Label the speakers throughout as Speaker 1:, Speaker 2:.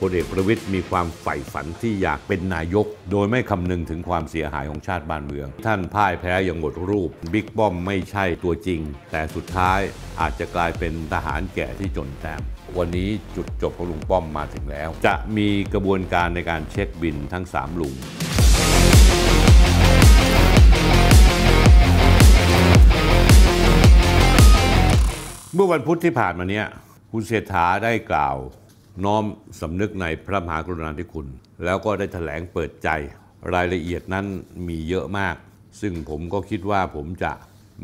Speaker 1: พลเอกประวิทย์มีความใฝ่ฝันที่อยากเป็นนายก โดยไม่คำนึงถึงความเสียหายของชาติบ้านเมือง ท่านพ่ายแพ้อย่างหมดรูป บิ๊กป้อมไม่ใช่ตัวจริง แต่สุดท้ายอาจจะกลายเป็นทหารแก่ที่จนแต้มวันนี้จุดจบของลุงป้อมมาถึงแล้ว จะมีกระบวนการในการเช็คบินทั้ง 3 ลุงเมื่อวันพุธที่ผ่านมาเนี้ยคุณเศรษฐาได้กล่าวน้อมสำนึกในพระมหากรุณาธิคุณ แล้วก็ได้ถแถลงเปิดใจ รายละเอียดนั้นมีเยอะมาก ซึ่งผมก็คิดว่าผมจะ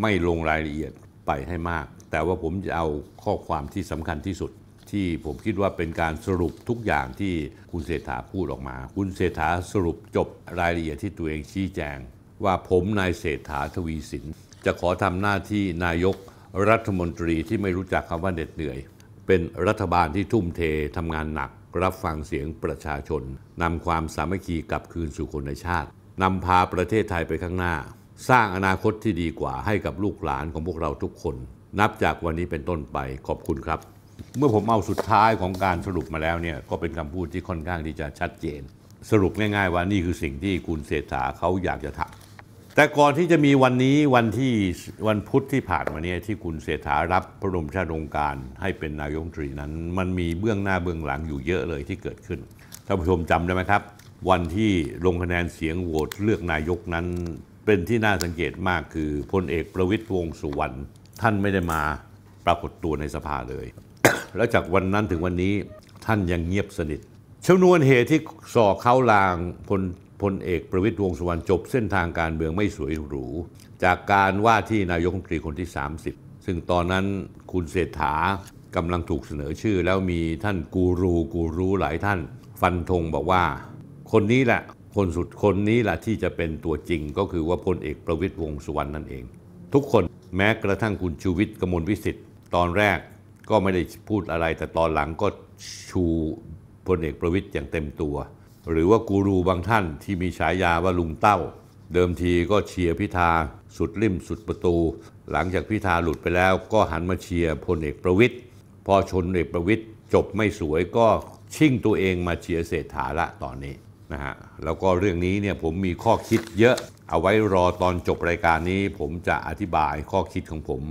Speaker 1: ไม่ลงรายละเอียดไปให้มาก แต่ว่าผมจะเอาข้อความที่สำคัญที่สุด ที่ผมคิดว่าเป็นการสรุปทุกอย่างที่คุณเศรษฐาพูดออกมาคุณเศรษฐาสรุปจบรายละเอียดที่ตัวเองชี้แจง ว่าผมนายเศรษฐาทวีสินจะขอทำหน้าที่นายกรัฐมนตรีที่ไม่รู้จักคำว่าเหน็ดเหนื่อยเป็นรัฐบาลที่ทุ่มเททำงานหนัก รับฟังเสียงประชาชนนำความสามัคคีกลับคืนสู่คนในชาตินำพาประเทศไทยไปข้างหน้า สร้างอนาคตที่ดีกว่าให้กับลูกหลานของพวกเราทุกคน นับจากวันนี้เป็นต้นไปขอบคุณครับ เมื่อผมเอาสุดท้ายของการสรุปมาแล้วเนี่ยก็เป็นคำพูดที่ค่อนข้างที่จะชัดเจน สรุปง่ายๆว่านี่คือสิ่งที่คุณเศรษฐาเขาอยากจะทำแต่ก่อนที่จะมีวันนี้วันที่วันพุธที่ผ่านมาเนี่ยที่คุณเสถารับพระบรมชาชโองการให้เป็นนายกรตรีนั้น มันมีเบื้องหน้าเบื้องหลังอยู่เยอะเลยที่เกิดขึ้นท่านผู้ชมจำได้ไหมครับ วันที่ลงคะแนนเสียงโหวตเลือกนายกนั้น เป็นที่น่าสังเกตมากคือพลเอกประวิตยวงสุวรรณ ท่านไม่ได้มาปรากฏตัวในสภาเลย แล้วจากวันนั้นถึงวันนี้ท่านยังเงียบสนิทชนวนเหตุที่ส่อเข้าลางพลพลเอกประวิตรวงสุวรรณจบเส้นทางการเมืองไม่สวยหรู จากการว่าที่นายกรัฐมนตรีคนที่ 30 ซึ่งตอนนั้นคุณเศรษฐากำลังถูกเสนอชื่อ แล้วมีท่านกูรูกูรู้หลายท่าน ฟันธงบอกว่า คนนี้แหละ คนสุดคนนี้แหละที่จะเป็นตัวจริงก็คือว่าพลเอกประวิตรวงสุวรรณนั่นเอง ทุกคนแม้กระทั่งคุณชูวิทย์กมลวิสิทธิ์ ตอนแรกก็ไม่ได้พูดอะไร แต่ตอนหลังก็ชูพลเอกประวิตรอย่างเต็มตัวหรือว่ากูรูบางท่านที่มีฉายาว่าลุงเต้า เดิมทีก็เชียร์พิธาสุดริมสุดประตู หลังจากพิธาหลุดไปแล้ว ก็หันมาเชียร์ พลเอกประวิทย์ พอชนเอกประวิทย์ จบไม่สวยก็ชิ่งตัวเองมาเชียร์เศรษฐาละตอนนี้นะฮะแล้วก็เรื่องนี้เนี่ยผมมีข้อคิดเยอะเอาไว้รอตอนจบรายการนี้ผมจะอธิบายข้อคิดของผม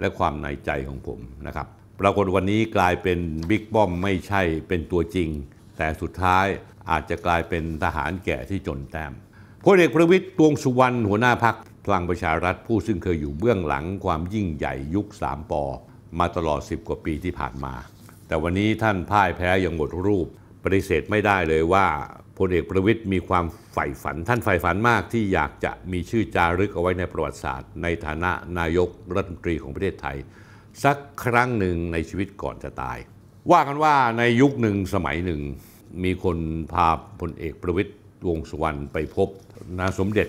Speaker 1: และความในใจของผมนะครับปรากฏวันนี้กลายเป็นบิ๊กป้อมไม่ใช่เป็นตัวจริงแต่สุดท้ายอาจจะกลายเป็นทหารแก่ที่จนแต้มพลเอกประวิตรดวงสุวรรณหัวหน้าพัก พลังประชารัฐ ผู้ซึ่งเคยอยู่เบื้องหลังความยิ่งใหญ่ยุคสามปอมาตลอด 10 กว่าปีที่ผ่านมา แต่วันนี้ท่านพ่ายแพ้อย่างหมดรูปปฏิเสธไม่ได้เลยว่าพลเอกประวิตยมีความใฝ่ฝันท่านใฝ่ฝันมากที่อยากจะมีชื่อจารึกเอาไว้ในประวัติศาสตร์ ในฐานะนายก รัฐมนตรีของประเทศไทยสักครั้งหนึ่งในชีวิตก่อนจะตาย ว่ากันว่าในยุคหนึ่งสมัยหนึ่งมีคนพาพลเอกประวิตยวงสุวรรณไปพบนาสมเด็จ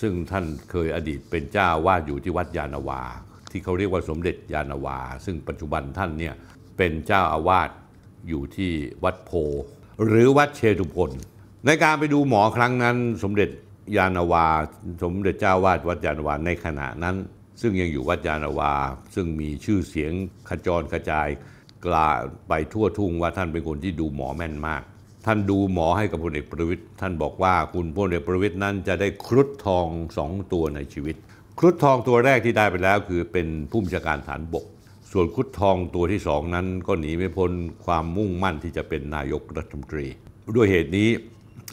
Speaker 1: ซึ่งท่านเคยอดีตเป็นเจ้าวาดอยู่ที่วัดยานาวาที่เขาเรียกว่าสมเด็จยานาวาซึ่งปัจจุบันท่านเนี่ยเป็นเจ้าอาวาสอยู่ที่วัดโพหรือวัดเชตุพนในการไปดูหมอครั้งนั้นสมเด็จยานาวาสมเด็จเจ้าวาดวัดยานาวาในขณะนั้น ซึ่งยังอยู่วัดยานาวาซึ่งมีชื่อเสียงขจรกระจายกลาไปทั่วทุ่งว่าท่านเป็นคนที่ดูหมอแม่นมาก ท่านดูหมอให้กับพลเอกประวิทย์ท่านบอกว่า คุณพลเอกประวิทย์นั้น จะได้ครุฑทองสองตัวในชีวิต ครุฑทองตัวแรกที่ได้ไปแล้วคือเป็นผู้บัญชาการฐานบก ส่วนครุฑทองตัวที่สองนั้นก็หนีไม่พ้นความมุ่งมั่นที่จะเป็นนายกรัฐมนตรี ด้วยเหตุนี้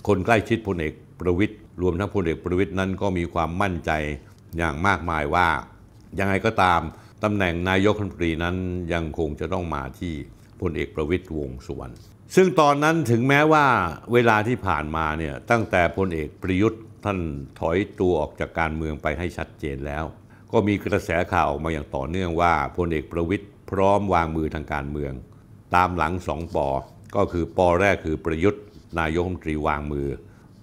Speaker 1: คนใกล้ชิดพลเอกประวิทย์รวมทั้งพลเอกประวิทย์นั้นก็มีความมั่นใจอย่างมากมายว่ายังไงก็ตามตำแหน่งนายกรัฐมนตรีนั้นยังคงจะต้องมาที่พลเอกประวิตยวงสุวรรณ ซึ่งตอนนั้นถึงแม้ว่าเวลาที่ผ่านมาเนี่ยตั้งแต่พลเอกประยุทธ์ท่านถอยตัวออกจากการเมืองไปให้ชัดเจนแล้ว ก็มีกระแสข่าวออกมาอย่างต่อเนื่องว่าพลเอกประวิตยพร้อมวางมือทางการเมือง ตามหลังสองปอก็คือปอแรกคือประยุทธ์นายกรัฐมนตรีวางมือ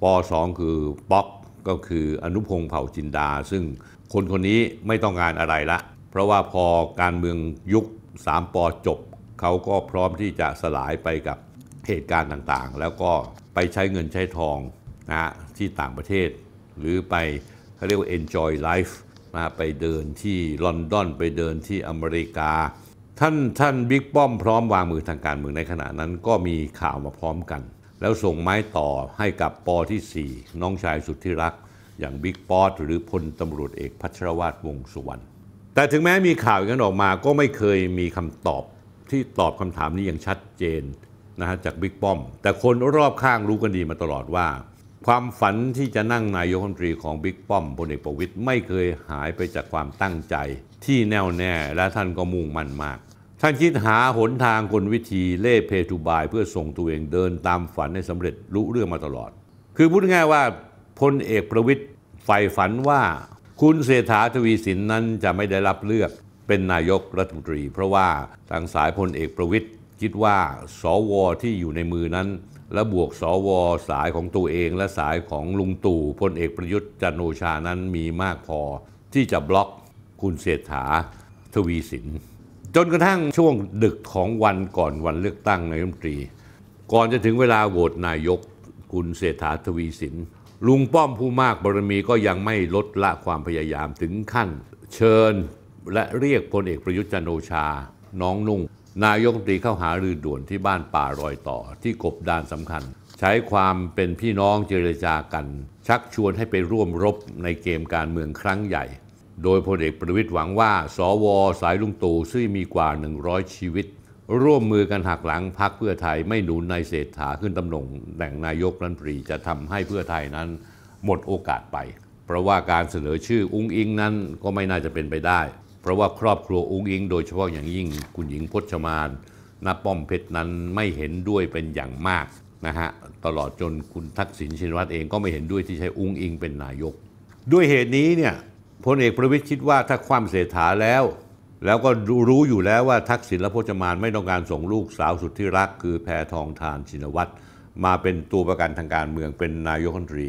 Speaker 1: ปอสองคือป๊อกก็คืออนุพงศ์เผ่าจินดา ซึ่งคนคนนี้ไม่ต้องการอะไรละเพราะว่าพอการเมืองยุค 3 ปอจบ เขาก็พร้อมที่จะสลายไปกับเหตุการณ์ต่างๆ แล้วก็ไปใช้เงินใช้ทองนะฮะที่ต่างประเทศ หรือไปเขาเรียกว่า enjoy life นะไปเดินที่ลอนดอนไปเดินที่อเมริกา ท่านท่านบิ๊กป้อมพร้อมวางมือทางการเมืองในขณะนั้นก็มีข่าวมาพร้อมกัน แล้วส่งไม้ต่อให้กับปอที่ 4 น้องชายสุดที่รัก อย่างบิ๊กป๊อตหรือพลตำรวจเอกพัชรวาทวงสุวรรณแต่ถึงแม้มีข่าวอย่างนั้นออกมาก็ไม่เคยมีคำตอบที่ตอบคำถามนี้อย่างชัดเจนนะฮะจากบิ๊กป้อมแต่คนรอบข้างรู้กันดีมาตลอดว่า ความฝันที่จะนั่งนายกรัฐมนตรีของบิ๊กป้อมพลเอกประวิตยไม่เคยหายไปจากความตั้งใจที่แน่วแน่และท่านก็มุ่งมั่นมาก ท่านคิดหาหนทางกลวิธีเล่เพทูบาย เพื่อส่งตัวเองเดิน ตามฝันให้สำเร็จรู้เรื่องมาตลอด คือพูดง่ายว่าพลเอกประวิตยใฝ่ฝันว่าคุณเศรษฐาทวีสินนั้นจะไม่ได้รับเลือกเป็นนายกรัฐมนตรี เพราะว่าทางสายพลเอกประวิทย์คิดว่าสวที่อยู่ในมือนั้น และบวกสวสายของตัวเองและสายของลุงตู่พลเอกประยุทธ์จันโอชานั้นมีมากพอที่จะบล็อกคุณเศรษฐาทวีสินจนกระทั่งช่วงดึกของวันก่อนวันเลือกตั้งนายกรัฐมนตรี ก่อนจะถึงเวลาโหวตนายกคุณเศรษฐาทวีสินลุงป้อมผู้มากบารมีก็ยังไม่ลดละความพยายามถึงขั้นเชิญและเรียกพลเอกประยุทธ์จันโอชาน้องนุ่ง นายกตรีเข้าหารือด่วนที่บ้านป่ารอยต่อที่กบดานสำคัญ ใช้ความเป็นพี่น้องเจรจากันชักชวนให้ไปร่วมรบในเกมการเมืองครั้งใหญ่ โดยพลเอกประวิตยหวังว่า สว สายลุงตู่ซึ่งมีกว่า 100 ชีวิตร่วมมือกันหักหลังพักเพื่อไทย ไม่หนุนนายเศรษฐาขึ้นตำแหน่งแตน่งนายกรัฐมนตรีจะทำให้เพื่อไทยนั้นหมดโอกาสไป เพราะว่าการเสนอชื่ออุ้งอิงนั้นก็ไม่น่าจะเป็นไปได้ เพราะว่าครอบครัวอุ้งอิง โดยเฉพาะอย่างยิ่งคุณหญิงพจมานนป้อมเพชรนั้นไม่เห็นด้วยเป็นอย่างมากนะฮะตลอดจนคุณทักษิณชินวัตรเองก็ไม่เห็นด้วยที่ใช้อุ้งอิง เป็นนายก ด้วยเหตุนี้เนี่ยพลเอกประวิทย์คิดว่าถ้าความเสถาแล้วแล้วก็รู้อยู่แล้วว่าทักษิณและพจมานไม่ต้องการส่งลูกสาวสุดที่รัก คือแพทองทานชินวัตรมาเป็นตัวประกันทางการเมืองเป็นนายกรัฐมนตรี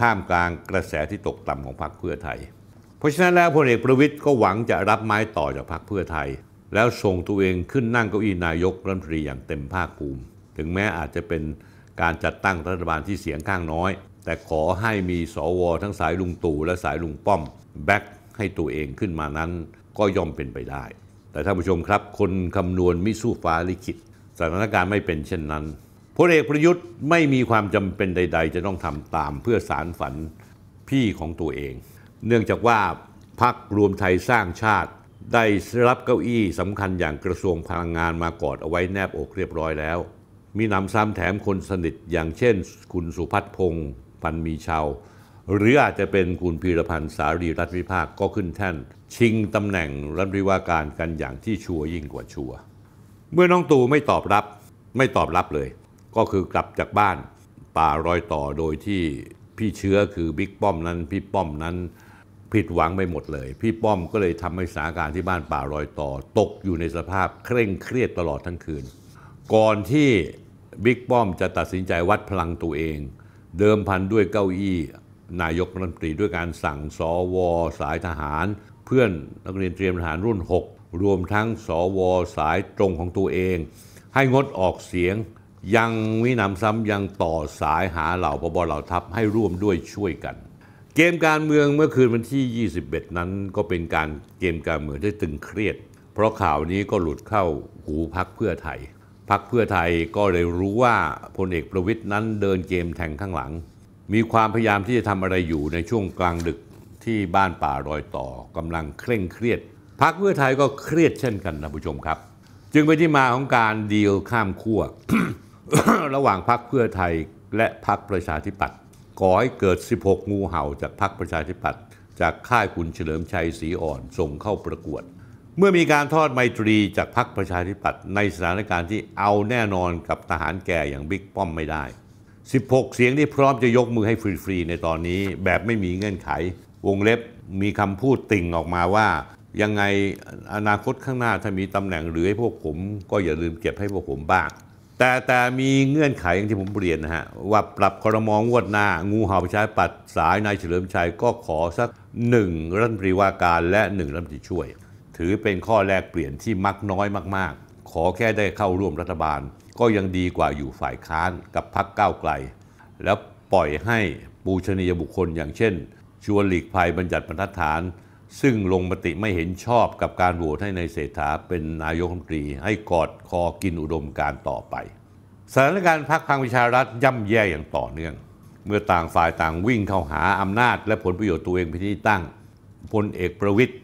Speaker 1: ท่ามกลางกระแสที่ตกต่ำของพรรคเพื่อไทย เพราะฉะนั้นแล้วพลเอกประวิตยก็หวังจะรับไม้ต่อจากพรรคเพื่อไทย แล้วส่งตัวเองขึ้นนั่งเก้าอี้นายกรัฐมนตรีอย่างเต็มภาคภูมิถึงแม้อาจจะเป็นการจัดตั้งรัฐบาลที่เสียงข้างน้อย แต่ขอให้มีสว ทั้งสายลุงตู่และสายลุงป้อม แบ็กให้ตัวเองขึ้นมานั้นก็ย่อมเป็นไปได้ แต่ท่านผู้ชมครับ คนคำนวณมิสู้ฟ้าลิขิต สถานการณ์ไม่เป็นเช่นนั้นพลเอกประยุทธ์ไม่มีความจำเป็นใดๆ จะต้องทำตามเพื่อสารฝันพี่ของตัวเอง เนื่องจากว่าพรรครวมไทยสร้างชาติ ได้รับเก้าอี้สำคัญอย่างกระทรวงพลังงานมากอดเอาไว้แนบอกเรียบร้อยแล้ว มีนำซ้ำแถมคนสนิทอย่างเช่นคุณสุพัฒน์พงศ์พันมีชาวหรืออาจจะเป็นคุณพีรพันธ์สารีรัฐวิภาคก็ขึ้นแท่นชิงตำแหน่งรัฐวิวาการกันอย่างที่ชัวยิ่งกว่าชัวเมื่อน้องตูไม่ตอบรับไม่ตอบรับเลย ก็คือกลับจากบ้านป่ารอยต่อโดยที่พี่เชื้อคือบิ๊กป้อมนั้นพี่ป้อมนั้นผิดหวังไปหมดเลย พี่ป้อมก็เลยทำให้สถานการณ์ที่บ้านป่ารอยต่อ ตกอยู่ในสภาพเคร่งเครียดตลอดทั้งคืนก่อนที่บิ๊กป้อมจะตัดสินใจวัดพลังตัวเอง เดิมพันด้วยเก้าอี้นายกรัฐมนตรีด้วยการสั่งสว สายทหาร เพื่อนนักเรียนเตรียมทหารรุ่น 6 รวมทั้งสวสายตรงของตัวเอง ให้งดออกเสียงยังวินำซ้ำยังต่อสายหาเหล่าพบเหล่าทัพให้ร่วมด้วยช่วยกัน เกมการเมืองเมื่อคืนวันที่ 21 นั้นก็เป็นการเกมการเมืองที่ตึงเครียด เพราะข่าวนี้ก็หลุดเข้าหูพักเพื่อไทยพักเพื่อไทยก็เลยรู้ว่าพลเอกประวิทย์นั้นเดินเกมแทงข้างหลังมีความพยายามที่จะทำอะไรอยู่ในช่วงกลางดึกที่บ้านป่ารอยต่อกำลังเคร่งเครียด พักเพื่อไทยก็เครียดเช่นกันนะผู้ชมครับ จึงเป็นที่มาของการดีลข้ามขั้วระหว่างพักเพื่อไทยและพักประชาธิปัตย์ก่อให้เกิด 16 งูเห่าจากพักประชาธิปัตย์จากค่ายคุณเฉลิมชัยศรีอ่อนส่งเข้าประกวด เมื่อมีการทอดไมตรีจากพักประชาธิปัตย์ในสถานการณ์ที่เอาแน่นอนกับทหารแก่อย่างบิ๊กป้อมไม่ได้16 เสียงที่พร้อมจะยกมือให้ฟรี ๆ ในตอนนี้แบบไม่มีเงื่อนไขวงเล็บมีคำพูดติ่งออกมาว่า ยังไงอนาคตข้างหน้าถ้ามีตำแหน่งหรือให้พวกผม ก็อย่าลืมเก็บให้พวกผมบ้าง แต่แต่มีเงื่อนไขอย่างที่ผมเรียนนะฮะ ว่าปรับคอรมองวดหน้า งูเห่าปใช้ปัดสายนายเฉลิมชัยก็ขอสักหนึ่งรัฐมนตรีว่าการและหนึ่งรัฐมนตรีช่วย ถือเป็นข้อแลกเปลี่ยนที่มักน้อยมากๆ ขอแค่ได้เข้าร่วมรัฐบาลก็ยังดีกว่าอยู่ฝ่ายค้านกับพรรคก้าวไกล แล้วปล่อยให้ปูชนียบุคคล อย่างเช่น ชวนหลีกภัยบัญญัติบรรทัดฐาน ซึ่งลงมติไม่เห็นชอบกับการโหวตให้ในเศรษฐาเป็นนายกรัฐมนตรีให้กอดคอกินอุดมการต่อไป สถานการณ์พรรคพลังประชารัฐย่ำแย่อย่างต่อเนื่อง เมื่อต่างฝ่ายต่างวิ่งเข้าหาอำนาจและผลประโยชน์ตัวเองเป็นที่ตั้งพลเอกประวิตย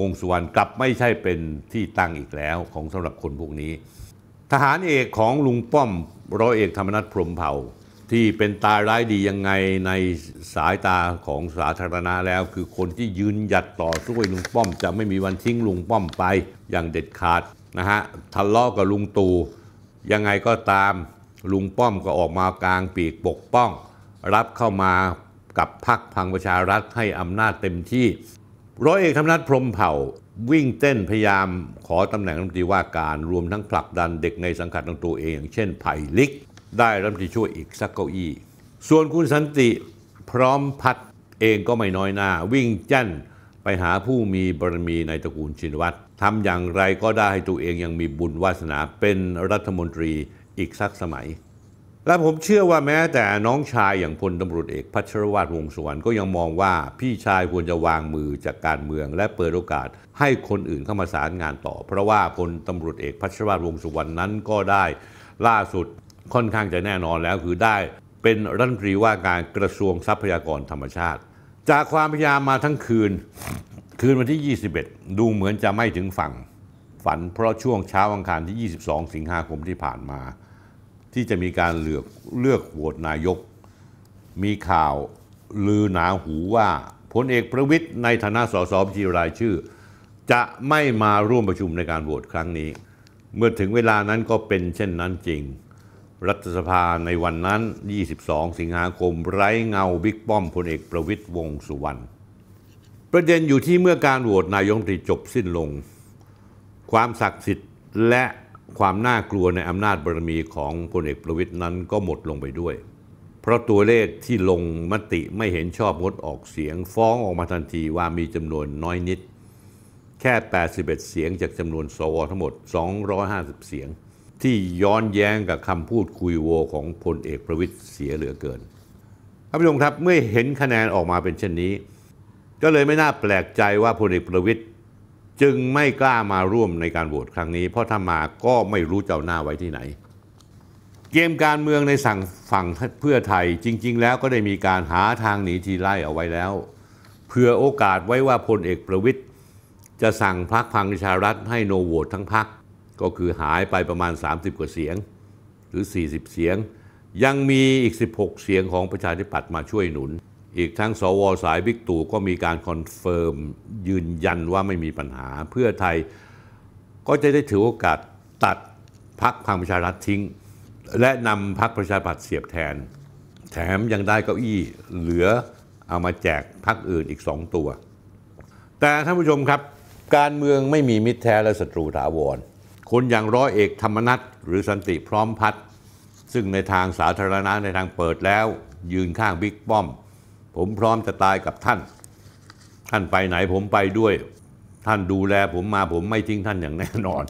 Speaker 1: วงสุวรรณกลับไม่ใช่เป็นที่ตั้งอีกแล้วของสำหรับคนพวกนี้ทหารเอกของลุงป้อมร้อยเอกธรรมนัฐพรมเผ่า ที่เป็นตายร้ายดียังไงในสายตาของสาธารณะแล้ว คือคนที่ยืนหยัดต่อสู้ลุงป้อม จะไม่มีวันทิ้งลุงป้อมไปอย่างเด็ดขาดนะฮะทะเลาะกับลุงตู่ยังไงก็ตามลุงป้อมก็ออกมากลางปีกปกป้อง รับเข้ามากับพรรคพังประชารัฐให้อำนาจเต็มที่ร้อยเอกธรรมนัฐพรมเผ่าวิ่งเต้นพยายามขอตำแหน่งรัฐมนตรีว่าการรวมทั้งผลักดันเด็กในสังกัดของตัวเองเช่นไผ่ลิก ได้รัฐมนตรีช่วยอีกสักเก้าอี้ ส่วนคุณสันติพร้อมพัดเองก็ไม่น้อยหน้า วิ่งจั่นไปหาผู้มีบารมีในตระกูลชินวัตรทำอย่างไรก็ได้ให้ตัวเองยังมีบุญวาสนา เป็นรัฐมนตรีอีกสักสมัยและผมเชื่อว่าแม้แต่น้องชายอย่างพลตำรวจเอกพัชรวาทวงสวรรค์ก็ยังมองว่า พี่ชายควรจะวางมือจากการเมืองและเปิดโอกาส ให้คนอื่นเข้ามาสารงานต่อ เพราะว่าพลตำรวจเอกพัชรวาทวงสวรรค์นั้นก็ได้ล่าสุดค่อนข้างจะแน่นอนแล้วคือได้ เป็นรัฐมนตรีว่าการกระทรวงทรัพยากรธรรมชาติ จากความพยายามมาทั้งคืนคืนวันที่ 21 ดูเหมือนจะไม่ถึงฝั่งฝัน เพราะช่วงเช้าวันังคารที่ 22 สิงหาคมที่ผ่านมาที่จะมีการเลือกเลือกโหวตนายกมีข่าว ลือหนาหูว่าพลเอกประวิทย์ในฐานะสสบัญชีรายชื่อ จะไม่มาร่วมประชุมในการโหวตครั้งนี้ เมื่อถึงเวลานั้นก็เป็นเช่นนั้นจริง รัฐสภาในวันนั้น 22 สิงหาคม ไร้เงาบิ๊กป้อมพลเอกประวิทย์วงสุวรรณประเด็นอยู่ที่เมื่อการโหวตนายกรัฐมนตรีจบสิ้นลง ความศักดิ์สิทธิ์และความน่ากลัวในอำนาจบารมีของพลเอกประวิทย์นั้นก็หมดลงไปด้วย เพราะตัวเลขที่ลงมติไม่เห็นชอบงดออกเสียง ฟ้องออกมาทันทีว่ามีจำนวนน้อยนิด แค่ 81 เสียงจากจำนวนสวทั้งหมด 250 เสียง ที่ย้อนแย้งกับคำพูดคุยโวของพลเอกประวิทย์เสียเหลือเกิน ท่านผู้ชมครับเมื่อเห็นคะแนนออกมาเป็นเช่นนี้ก็เลยไม่น่าแปลกใจว่าพลเอกประวิทย์จึงไม่กล้ามาร่วมในการโหวตครั้งนี้เพราะถ้ามาก็ไม่รู้เจ้าหน้าไว้ที่ไหน เกมการเมืองในสั่งฝั่งเพื่อไทยจริงๆ แล้วก็ได้มีการหาทางหนีทีไล่เอาไว้แล้วเผื่อโอกาสไว้ว่าพลเอกประวิทย์จะสั่งพักพังประชารัฐ ให้โนโหวตทั้งพัก ก็คือหายไปประมาณ 30 กว่าเสียงหรือ 40 เสียง ยังมีอีก 16 เสียงของประชาธิปัตย์มาช่วยหนุนอีกทั้งสวสายบิ๊กตู่ก็มีการคอนเฟิร์มยืนยันว่าไม่มีปัญหา เพื่อไทยก็จะได้ถือโอกาสตัดพักพังประชารัฐทิ้ง และนำพักประชาธิปัตย์เสียบแทน แถมยังได้เก้าอี้เหลือเอามาแจกพักอื่นอีกสองตัว แต่ท่านผู้ชมครับ การเมืองไม่มีมิตรแท้และศัตรูถาวร คนอย่างร้อยเอกธรรมนัฐหรือสันติพร้อมพัฒซึ่งในทางสาธารณะในทางเปิดแล้ว ยืนข้างบิ๊กป้อมผมพร้อมจะตายกับท่าน ท่านไปไหนผมไปด้วย ท่านดูแลผมมาผมไม่ทิ้งท่านอย่างแน่นอน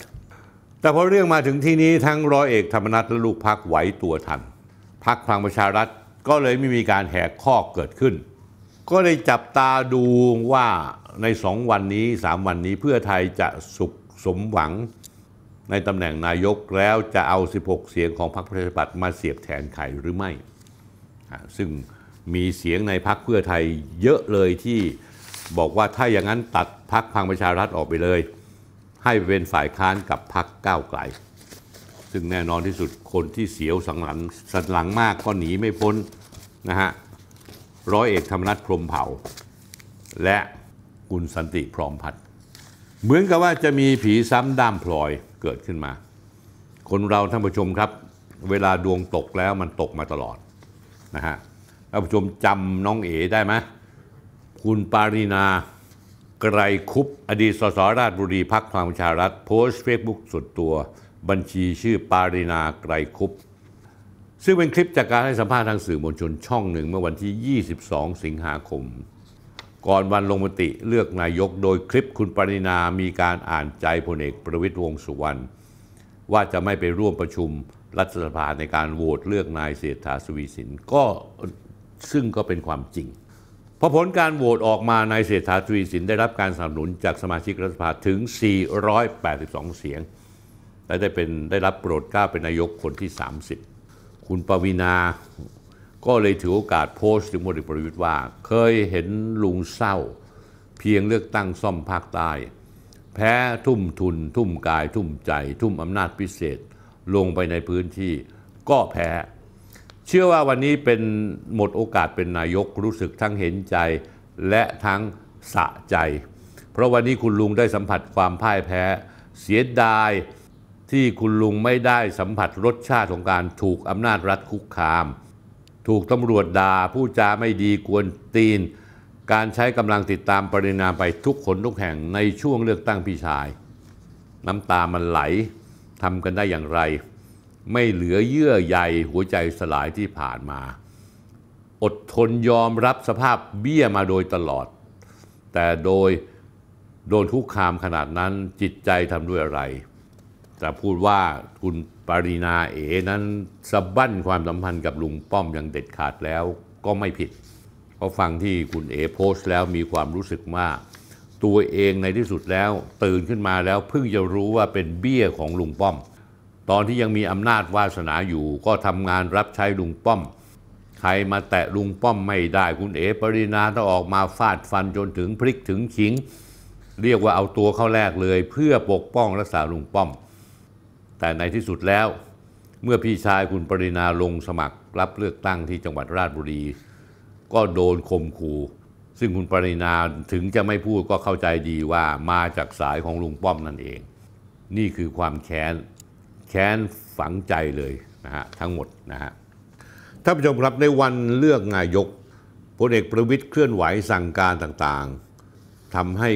Speaker 1: แต่พอเรื่องมาถึงที่นี้ทั้งร้อยเอกธรรมนัฐและลูกพักไหวตัวทันพักพลังประชารัฐ ก็เลยไม่มีการแหกข้อเกิดขึ้น ก็เลยจับตาดูว่าในสองวันนี้สามวันนี้เพื่อไทยจะสุขสมหวัง ในตำแหน่งนายกแล้วจะเอา 16 เสียงของพรรคประชาธิปัตย์มาเสียบแทนใครหรือไม่ ซึ่งมีเสียงในพักเพื่อไทยเยอะเลยที่บอกว่าถ้าอย่างนั้นตัดพักพังประชารัฐออกไปเลย ให้เป็นฝ่ายค้านกับพักก้าวไกล ซึ่งแน่นอนที่สุดคนที่เสียวสังหลังสันหลังมากก็หนีไม่พ้นนะฮะร้อยเอกธรรมนัฐพรมเผ่า และคุณสันติพร้อมพัด์เหมือนกับว่าจะมีผีซ้ำด้ามพลอยเกิดขึ้นมา คนเราท่านผู้ชมครับ เวลาดวงตกแล้วมันตกมาตลอดนะฮะท่านผู้ชมจำน้องเอ๋ได้ไหมคุณปารินา ไกรคุปอดีตสสราชบุรีพักพลังประชารัฐโพสต์เฟซบุ๊กส่วนตัวบัญชีชื่อ ปารินา ไกรคุปซึ่งเป็นคลิปจากการให้สัมภาษณ์ทางสื่อมวลชนช่องหนึ่งเมื่อวันที่ 22 สิงหาคม ก่อนวันลงมติเลือกนายก โดยคลิปคุณปรินา มีการอ่านใจพลเอกประวิตรวงสุวรรณว่าจะไม่ไปร่วมประชุมรัฐสภาในการโหวตเลือกนายเศรษฐาสวีสินก็ซึ่งก็เป็นความจริง พอผลการโหวตออกมานายเศรษฐาทวีสินได้รับการสนับสนุนจากสมาชิกรัฐสภาถึง 482 เสียงและได้เป็นได้รับโปรดเกล้าเป็นนายกคนที่ 30 คุณปวีนา ก็เลยถือโอกาสโพสต์ถึงพลเอกประยุทธ์ว่า เคยเห็นลุงเศร้าเพียงเลือกตั้งซ่อมภาคใต้แพ้ทุ่มทุนทุ่มกาย ทุ่มใจ ทุ่มอำนาจพิเศษลงไปในพื้นที่ก็แพ้เชื่อว่าวันนี้เป็นหมดโอกาสเป็นนายกรู้สึกทั้งเห็นใจและทั้งสะใจ เพราะวันนี้คุณลุงได้สัมผัสความพ่ายแพ้ เสียดาย ที่คุณลุงไม่ได้สัมผัสรสชาติของการถูกอำนาจรัฐคุกคาม ถูกตำรวจดา่าผู้จาไม่ดีกวนตีน การใช้กำลังติดตามปรินามไปทุกคนทุกแห่งในช่วงเลือกตั้งพี่ชายน้ำตามันไหลทำกันได้อย่างไรไม่เหลือเยื่อใยหัวใจสลายที่ผ่านมา อดทนยอมรับสภาพเบี้ยมาโดยตลอด แต่โดยโดนทุกขามขนาดนั้นจิตใจทำด้วยอะไร แต่พูดว่าคุณปรินาเอนั้นสะบั้นความสัมพันธ์กับลุงป้อมอย่างเด็ดขาดแล้วก็ไม่ผิด เพราะฟังที่คุณเอโพสต์แล้วมีความรู้สึกว่าตัวเองในที่สุดแล้วตื่นขึ้นมาแล้วเพิ่งจะรู้ว่าเป็นเบี้ยของลุงป้อมตอนที่ยังมีอำนาจวาสนาอยู่ก็ทำงานรับใช้ลุงป้อม ใครมาแตะลุงป้อมไม่ได้คุณเอ๋ปรินาต้องออกมาฟาดฟันจนถึงพริกถึงขิงเรียกว่าเอาตัวเข้าแรกเลยเพื่อปกป้องรักษาลุงป้อม แต่ในที่สุดแล้ว เมื่อพี่ชายคุณปรินาลงสมัครรับเลือกตั้งที่จังหวัดราชบุรี ก็โดนคมขู่ ซึ่งคุณปรินาถึงจะไม่พูดก็เข้าใจดีว่ามาจากสายของลุงป้อมนั่นเอง นี่คือความแค้นค้นฝังใจเลยนะฮะทั้งหมดนะฮะท่านผู้ชมครับในวันเลือกนายกพลเอกประวิทย์เคลื่อนไหวสั่งการต่างๆทำให้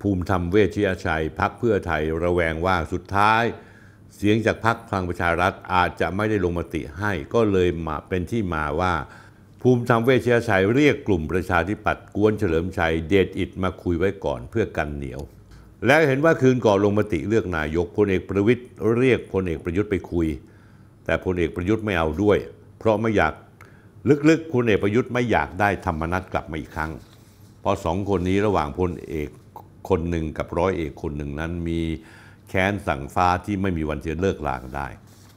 Speaker 1: ภูมิธรรมเวชยชัยพักเพื่อไทยระแวงว่าสุดท้ายเสียงจากพักพลังประชารัฐอาจจะไม่ได้ลงมติให้ ก็เลยมาเป็นที่มาว่าภูมิธรรมเวชยชัยเรียกกลุ่มประชาธิปัตย์กวนเฉลิมชัย เดชอิดมาคุยไว้ก่อนเพื่อกันเหนียวและเห็นว่าคืนก่อนลงมติเลือกนายกพลเอกประวิตยเรียกพลเอกประยุทธ์ไปคุย แต่พลเอกประยุทธ์ไม่เอาด้วย เพราะไม่อยากลึกๆพลเอกประยุทธ์ไม่อยากได้ธรรมนัตกลับมาอีกครั้งเพราะสองคนนี้ระหว่างพลเอกคนหนึ่งกับร้อยเอกคนหนึ่งนั้นมีแค้นสั่งฟ้าที่ไม่มีวันจะเลิกลางได้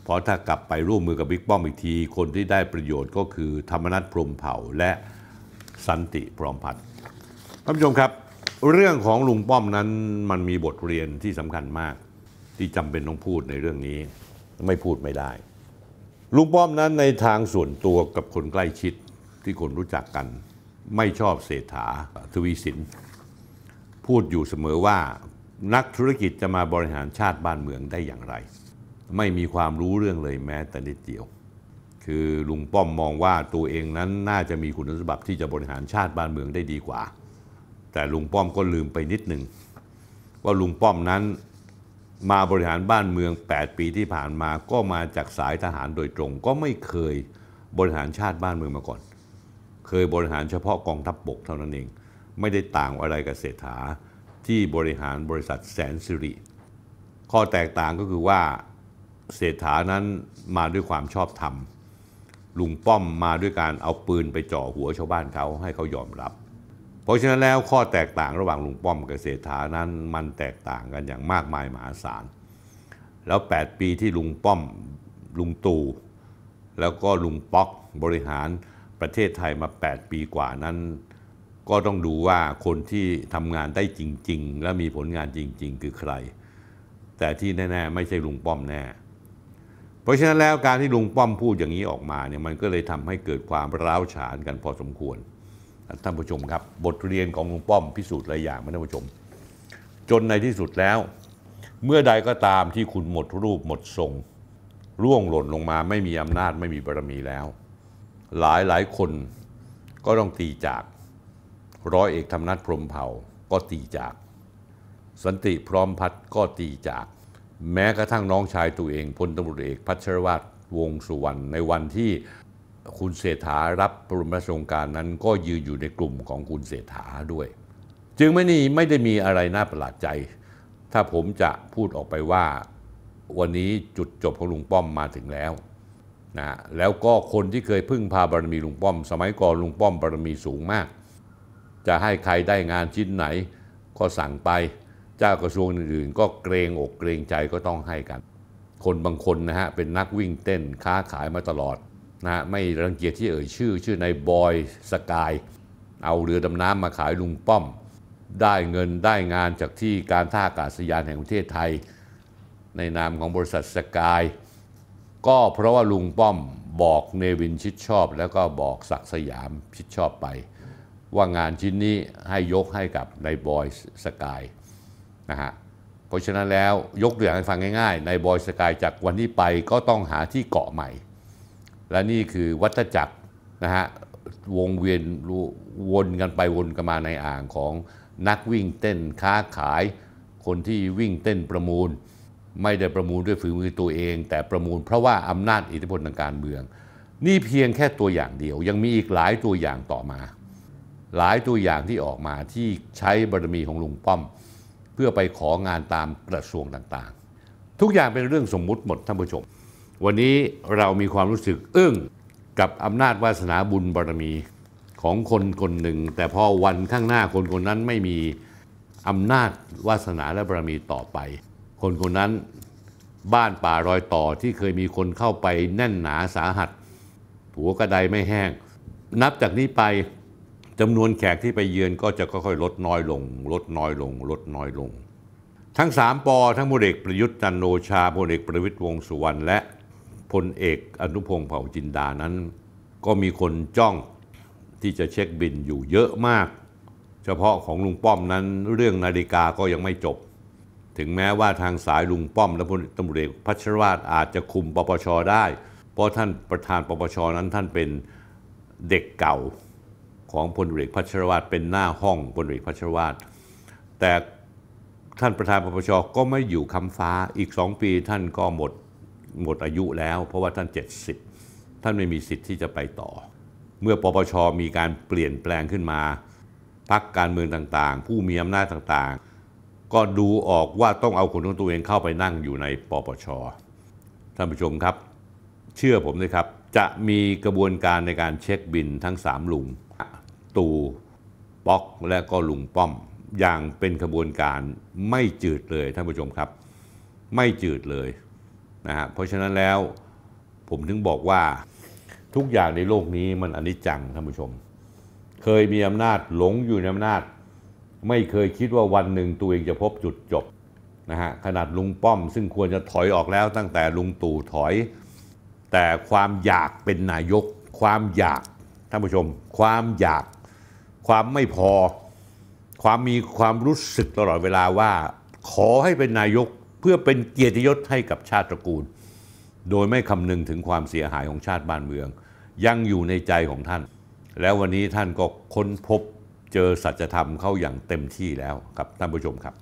Speaker 1: เพราะถ้ากลับไปร่วมมือกับบิ๊กป้อมอีกทีคนที่ได้ประโยชน์ก็คือธรรมนัตพรมเผ่าและสันติพร้อมพัฒน์ท่านผู้ชมครับเรื่องของลุงป้อมนั้นมันมีบทเรียนที่สำคัญมาก ที่จำเป็นต้องพูดในเรื่องนี้ ไม่พูดไม่ได้ลุงป้อมนั้นในทางส่วนตัวกับคนใกล้ชิดที่คนรู้จักกัน ไม่ชอบเศรษฐาทวีสินพูดอยู่เสมอว่า นักธุรกิจจะมาบริหารชาติบ้านเมืองได้อย่างไร ไม่มีความรู้เรื่องเลยแม้ แต่นิดเดียว คือลุงป้อมมองว่าตัวเองนั้นน่าจะมีคุณสมบัติที่จะบริหารชาติบ้านเมืองได้ดีกว่าแต่ลุงป้อมก็ลืมไปนิดหนึ่งว่าลุงป้อมนั้นมาบริหารบ้านเมือง 8 ปีที่ผ่านมาก็มาจากสายทหารโดยตรง ก็ไม่เคยบริหารชาติบ้านเมืองมาก่อนเคยบริหารเฉพาะกองทัพบบกเท่านั้นเองไม่ได้ต่างอะไรกับเศรษฐาที่บริหารบริษัทแสนสิริข้อแตกต่างก็คือว่าเศรษฐานั้นมาด้วยความชอบธรรมลุงป้อมมาด้วยการเอาปืนไปจ่อหัวชาวบ้านเขาให้เขายอมรับเพราะฉะนั้นแล้วข้อแตกต่างระหว่างลุงป้อมกับเศรษฐานั้น มันแตกต่างกันอย่างมากมายมหาศาลแล้ว 8 ปีที่ลุงป้อมลุงตู่แล้วก็ลุงป๊อกบริหารประเทศไทยมา 8 ปีกว่านั้น ก็ต้องดูว่าคนที่ทำงานได้จริงๆ และมีผลงานจริงๆ คือใคร แต่ที่แน่ๆไม่ใช่ลุงป้อมแน่ เพราะฉะนั้นแล้วการที่ลุงป้อมพูดอย่างนี้ออกมาเนี่ยมันก็เลยทำให้เกิดความร้าวฉานกันพอสมควรท่านผู้ชมครับ บทเรียนของลุงป้อมพิสูจน์หลายอย่างมาท่านผู้ชม จนในที่สุดแล้ว เมื่อใดก็ตามที่คุณหมดรูปหมดทรง ร่วงหล่นลงมาไม่มีอำนาจไม่มีบารมีแล้ว หลายหลายคนก็ต้องตีจาก ร้อยเอกธรรมนัฐพรมเผ่าก็ตีจาก สันติพร้อมพัฒก็ตีจาก แม้กระทั่งน้องชายตัวเองพลตำรวจเอกพัชรวัตรวงสุวรรณในวันที่คุณเศรษฐารับปรมราชโองการนั้นก็ยืนอยู่ในกลุ่มของคุณเศรษฐาด้วย จึงไม่นี่ไม่ได้มีอะไรน่าประหลาดใจ ถ้าผมจะพูดออกไปว่าวันนี้จุดจบของลุงป้อมมาถึงแล้วนะแล้วก็คนที่เคยพึ่งพาบารมีลุงป้อม สมัยก่อนลุงป้อมบารมีสูงมาก จะให้ใครได้งานชิ้นไหนก็สั่งไปเจ้ากระทรวงอื่นๆ ก็เกรงอกเกรงใจก็ต้องให้กัน คนบางคนนะฮะเป็นนักวิ่งเต้นค้าขายมาตลอดนะไม่รังเกียจที่เอ่ยชื่อชื่อในบอยสกายเอาเรือดำน้ำมาขายลุงป้อม ได้เงินได้งานจากที่การท่าอากาศยานแห่งประเทศไทย ในนามของบริษัทสกาย ก็เพราะว่าลุงป้อมบอกเนวินชิดชอบแล้วก็บอกศักสยามชิดชอบไป ว่างานชิ้นนี้ให้ยกให้กับในบอยสกายนะฮะเพราะฉะนั้นแล้วยกตัวอย่างให้ฟังง่ายๆ ในบอยสกายจากวันที่ไปก็ต้องหาที่เกาะใหม่และนี่คือวัฏจักรนะฮะวงเวียนวนกันไปวนกันมาในอ่างของนักวิ่งเต้นค้าขาย คนที่วิ่งเต้นประมูล ไม่ได้ประมูลด้วยฝีมือตัวเอง แต่ประมูลเพราะว่าอำนาจอิทธิพลทางการเมือง นี่เพียงแค่ตัวอย่างเดียว ยังมีอีกหลายตัวอย่างต่อมา หลายตัวอย่างที่ออกมาที่ใช้บารมีของลุงป้อม เพื่อไปของานตามกระทรวงต่างๆ ทุกอย่างเป็นเรื่องสมมุติหมดท่านผู้ชมวันนี้เรามีความรู้สึกอึ้งกับอำนาจวาสนาบุญบารมีของคนคนหนึ่ง แต่พอวันข้างหน้าคนคนนั้นไม่มีอำนาจวาสนาและบารมีต่อไป คนคนนั้นบ้านป่ารอยต่อที่เคยมีคนเข้าไปแน่นหนาสาหัสหัวกระไดไม่แห้ง นับจากนี้ไปจำนวนแขกที่ไปเยือนก็จะค่อยๆ ลดน้อยลง ลดน้อยลงลดน้อยลง ทั้งสามปอทั้งโมเอกประยุทธ์จันโอชาโมเอกประวิทย์วงสุวรรณและพลเอกอนุพงศ์เผ่าจินดานั้น ก็มีคนจ้องที่จะเช็คบินอยู่เยอะมาก เฉพาะของลุงป้อมนั้น เรื่องนาฬิกาก็ยังไม่จบ ถึงแม้ว่าทางสายลุงป้อม และพลตำรวจพัชรวาดอาจจะคุมปปชได้ เพราะท่านประธานปปชนั้นท่านเป็นเด็กเก่าของพลเอกพัชรวาดเป็นหน้าห้องพลเอกพัชรวาดแต่ท่านประธานปปชก็ไม่อยู่คำฟ้าอีกสองปีท่านก็หมดหมดอายุแล้วเพราะว่าท่าน 70 ท่านไม่มีสิทธิ์ที่จะไปต่อ เมื่อปปชมีการเปลี่ยนแปลงขึ้นมา พักการเมืองต่างๆ ผู้มีอำนาจต่างๆ ก็ดูออกว่าต้องเอาคนของตัวเองเข้าไปนั่งอยู่ในปปชท่านผู้ชมครับ เชื่อผมนะครับ จะมีกระบวนการในการเช็คบินทั้ง3ลุง ตู่ป๊อกและก็ลุงป้อม อย่างเป็นกระบวนการไม่จืดเลยท่านผู้ชมครับ ไม่จืดเลยนะฮะเพราะฉะนั้นแล้วผมถึงบอกว่าทุกอย่างในโลกนี้มันอนิจจังท่านผู้ชม เคยมีอำนาจหลงอยู่ในอำนาจ ไม่เคยคิดว่าวันหนึ่งตัวเองจะพบจุดจบนะฮะขนาดลุงป้อม ซึ่งควรจะถอยออกแล้วตั้งแต่ลุงตู่ถอย แต่ความอยากเป็นนายก ความอยากท่านผู้ชม ความอยาก ความไม่พอ ความมีความรู้สึกตลอดเวลาว่าขอให้เป็นนายกเพื่อเป็นเกียรติยศให้กับชาติตระกูล โดยไม่คำนึงถึงความเสียหายของชาติบ้านเมือง ยังอยู่ในใจของท่าน แล้ววันนี้ท่านก็ค้นพบเจอสัจธรรมเข้าอย่างเต็มที่แล้วครับท่านผู้ชมครับ